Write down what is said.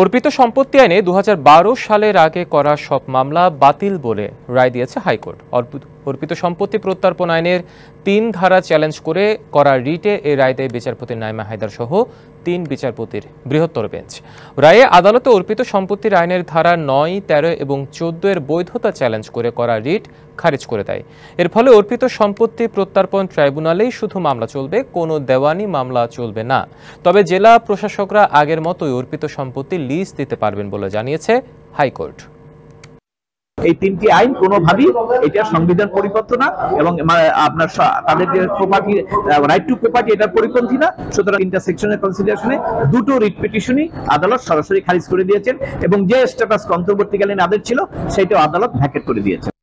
অর্পিত সম্পত্তি আইনে দু সালের আগে করা সব মামলা বাতিল বলে রায় দিয়েছে হাইকোর্ট অর্পিত অর্পিত সম্পত্তি প্রত্যর্পণ আইনের তিন ধারা চ্যালেঞ্জ করে করা রিটে এ রায় দেয় বিচারপতি নাইমা হায়দার সহ তিন বিচারপতির বৃহত্তর বেঞ্চ রায়ে আদালতে অর্পিত সম্পত্তির আইনের ধারা নয় তেরো এবং চোদ্দ এর বৈধতা চ্যালেঞ্জ করে করা রিট খারিজ করে দেয় এর ফলে অর্পিত সম্পত্তি প্রত্যর্পণ ট্রাইব্যুনালেই শুধু মামলা চলবে কোনো দেওয়ানি মামলা চলবে না তবে জেলা প্রশাসকরা আগের মতোই অর্পিত সম্পত্তি লিজ দিতে পারবেন বলে জানিয়েছে হাইকোর্ট এই তিনটি আইন কোনোভাবেই এটা সংবিধান পরিপত্র না এবং আপনার তাদের যে প্রপার্টি রাইট টু প্রপার্টি এটার পরিপন্থী না সুতরাং তিনটা সেকশনের কনসিডারেশনে দুটো রিট পিটিশনই আদালত সরাসরি খারিজ করে দিয়েছেন এবং যে স্ট্যাটাস অন্তর্বর্তীকালীন আদেশ ছিল সেটাও আদালত ভ্যাকেট করে দিয়েছেন